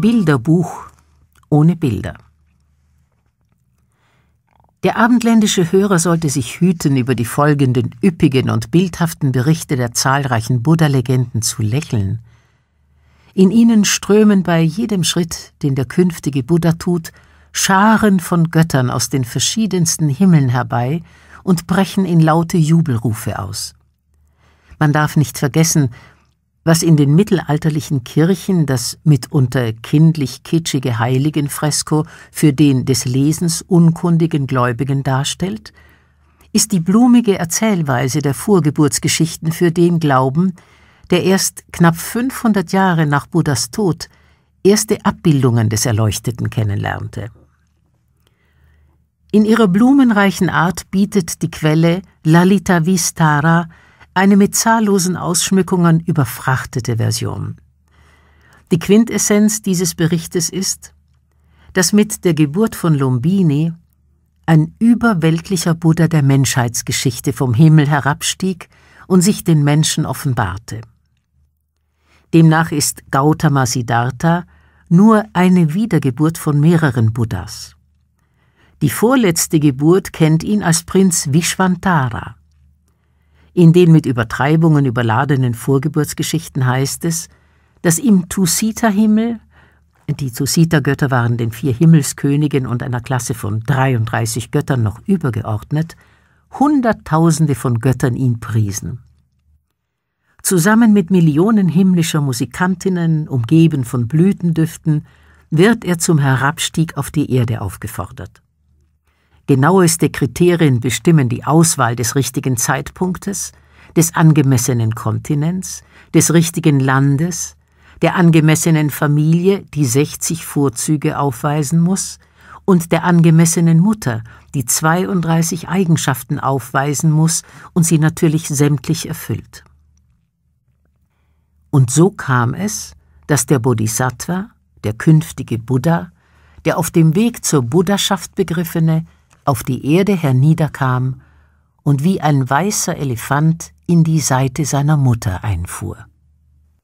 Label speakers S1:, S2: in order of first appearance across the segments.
S1: Bilderbuch ohne Bilder. Der abendländische Hörer sollte sich hüten, über die folgenden üppigen und bildhaften Berichte der zahlreichen Buddha-Legenden zu lächeln. In ihnen strömen bei jedem Schritt, den der künftige Buddha tut, Scharen von Göttern aus den verschiedensten Himmeln herbei und brechen in laute Jubelrufe aus. Man darf nicht vergessen, was in den mittelalterlichen Kirchen das mitunter kindlich-kitschige Heiligenfresko für den des Lesens unkundigen Gläubigen darstellt, ist die blumige Erzählweise der Vorgeburtsgeschichten für den Glauben, der erst knapp 500 Jahre nach Buddhas Tod erste Abbildungen des Erleuchteten kennenlernte. In ihrer blumenreichen Art bietet die Quelle Lalita Vistara eine mit zahllosen Ausschmückungen überfrachtete Version. Die Quintessenz dieses Berichtes ist, dass mit der Geburt von Lombini ein überweltlicher Buddha der Menschheitsgeschichte vom Himmel herabstieg und sich den Menschen offenbarte. Demnach ist Gautama Siddhartha nur eine Wiedergeburt von mehreren Buddhas. Die vorletzte Geburt kennt ihn als Prinz Vishwantara. In den mit Übertreibungen überladenen Vorgeburtsgeschichten heißt es, dass im Tusita-Himmel die Tusita-Götter waren den vier Himmelskönigen und einer Klasse von 33 Göttern noch übergeordnet, Hunderttausende von Göttern ihn priesen. Zusammen mit Millionen himmlischer Musikantinnen, umgeben von Blütendüften, wird er zum Herabstieg auf die Erde aufgefordert. Genaueste Kriterien bestimmen die Auswahl des richtigen Zeitpunktes, des angemessenen Kontinents, des richtigen Landes, der angemessenen Familie, die 60 Vorzüge aufweisen muss, und der angemessenen Mutter, die 32 Eigenschaften aufweisen muss und sie natürlich sämtlich erfüllt. Und so kam es, dass der Bodhisattva, der künftige Buddha, der auf dem Weg zur Buddhaschaft begriffene, auf die Erde herniederkam und wie ein weißer Elefant in die Seite seiner Mutter einfuhr.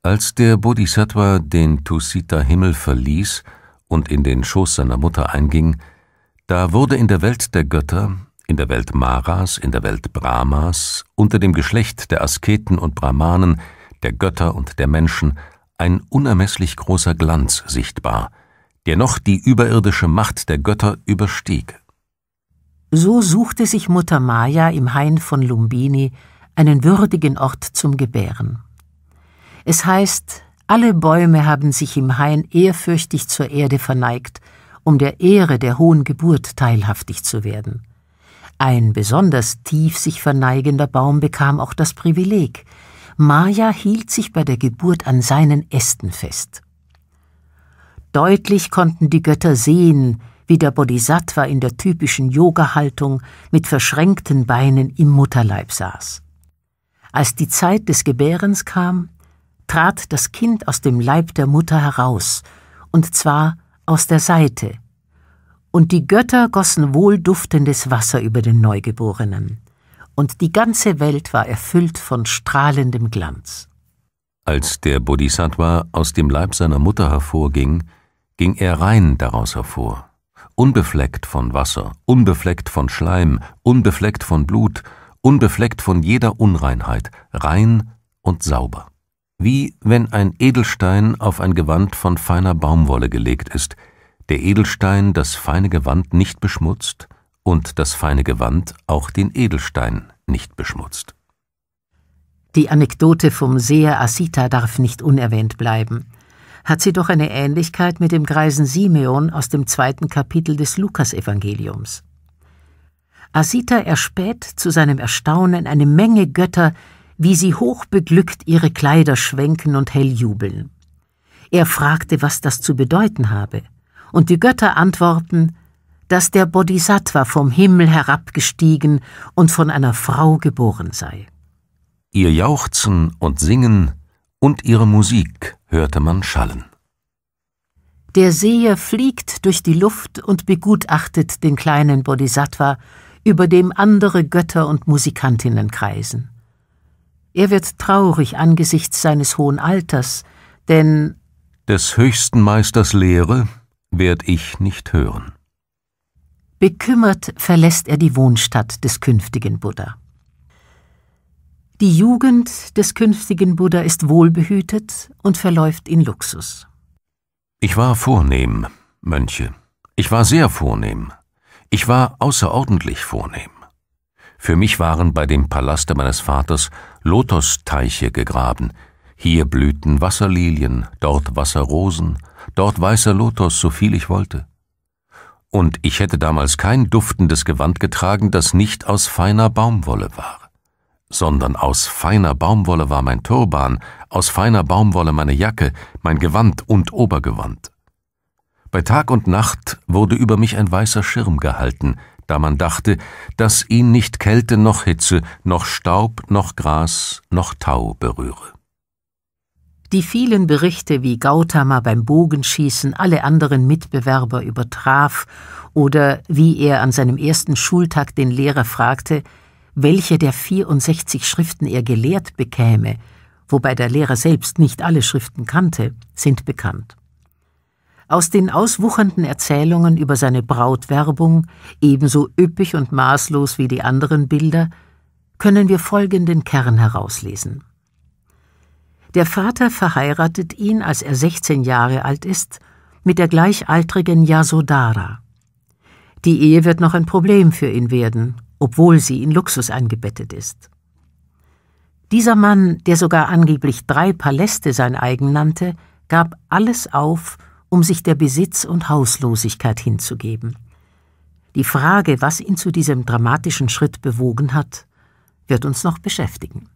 S2: Als der Bodhisattva den Tusita-Himmel verließ und in den Schoß seiner Mutter einging, da wurde in der Welt der Götter, in der Welt Maras, in der Welt Brahmas, unter dem Geschlecht der Asketen und Brahmanen, der Götter und der Menschen, ein unermesslich großer Glanz sichtbar, der noch die überirdische Macht der Götter überstieg.
S1: So suchte sich Mutter Maya im Hain von Lumbini einen würdigen Ort zum Gebären. Es heißt, alle Bäume haben sich im Hain ehrfürchtig zur Erde verneigt, um der Ehre der hohen Geburt teilhaftig zu werden. Ein besonders tief sich verneigender Baum bekam auch das Privileg. Maya hielt sich bei der Geburt an seinen Ästen fest. Deutlich konnten die Götter sehen, wie der Bodhisattva in der typischen Yoga-Haltung mit verschränkten Beinen im Mutterleib saß. Als die Zeit des Gebärens kam, trat das Kind aus dem Leib der Mutter heraus, und zwar aus der Seite. Und die Götter gossen wohlduftendes Wasser über den Neugeborenen, und die ganze Welt war erfüllt von strahlendem Glanz.
S2: Als der Bodhisattva aus dem Leib seiner Mutter hervorging, ging er rein daraus hervor unbefleckt von Wasser, unbefleckt von Schleim, unbefleckt von Blut, unbefleckt von jeder Unreinheit, rein und sauber. Wie wenn ein Edelstein auf ein Gewand von feiner Baumwolle gelegt ist, der Edelstein das feine Gewand nicht beschmutzt und das feine Gewand auch den Edelstein nicht beschmutzt.
S1: Die Anekdote vom Seher Asita darf nicht unerwähnt bleiben hat sie doch eine Ähnlichkeit mit dem greisen Simeon aus dem zweiten Kapitel des Lukasevangeliums. Asita erspäht zu seinem Erstaunen eine Menge Götter, wie sie hochbeglückt ihre Kleider schwenken und hell jubeln. Er fragte, was das zu bedeuten habe, und die Götter antworten, dass der Bodhisattva vom Himmel herabgestiegen und von einer Frau geboren sei.
S2: Ihr Jauchzen und Singen und ihre Musik hörte man schallen.
S1: Der Seher fliegt durch die Luft und begutachtet den kleinen Bodhisattva, über dem andere Götter und Musikantinnen kreisen. Er wird traurig angesichts seines hohen Alters, denn
S2: des höchsten Meisters Lehre werd ich nicht hören.
S1: Bekümmert verlässt er die Wohnstadt des künftigen Buddha. Die Jugend des künftigen Buddha ist wohlbehütet und verläuft in Luxus.
S2: Ich war vornehm, Mönche. Ich war sehr vornehm. Ich war außerordentlich vornehm. Für mich waren bei dem Palaste meines Vaters Lotosteiche gegraben. Hier blühten Wasserlilien, dort Wasserrosen, dort weißer Lotos, so viel ich wollte. Und ich hätte damals kein duftendes Gewand getragen, das nicht aus feiner Baumwolle war sondern aus feiner Baumwolle war mein Turban, aus feiner Baumwolle meine Jacke, mein Gewand und Obergewand. Bei Tag und Nacht wurde über mich ein weißer Schirm gehalten, da man dachte, dass ihn nicht Kälte noch Hitze, noch Staub, noch Gras, noch Tau berühre.
S1: Die vielen Berichte, wie Gautama beim Bogenschießen alle anderen Mitbewerber übertraf oder wie er an seinem ersten Schultag den Lehrer fragte, welche der 64 Schriften er gelehrt bekäme, wobei der Lehrer selbst nicht alle Schriften kannte, sind bekannt. Aus den auswuchernden Erzählungen über seine Brautwerbung, ebenso üppig und maßlos wie die anderen Bilder, können wir folgenden Kern herauslesen. Der Vater verheiratet ihn, als er 16 Jahre alt ist, mit der gleichaltrigen Yasodara. Die Ehe wird noch ein Problem für ihn werden, obwohl sie in Luxus eingebettet ist. Dieser Mann, der sogar angeblich drei Paläste sein eigen nannte, gab alles auf, um sich der Besitz und Hauslosigkeit hinzugeben. Die Frage, was ihn zu diesem dramatischen Schritt bewogen hat, wird uns noch beschäftigen.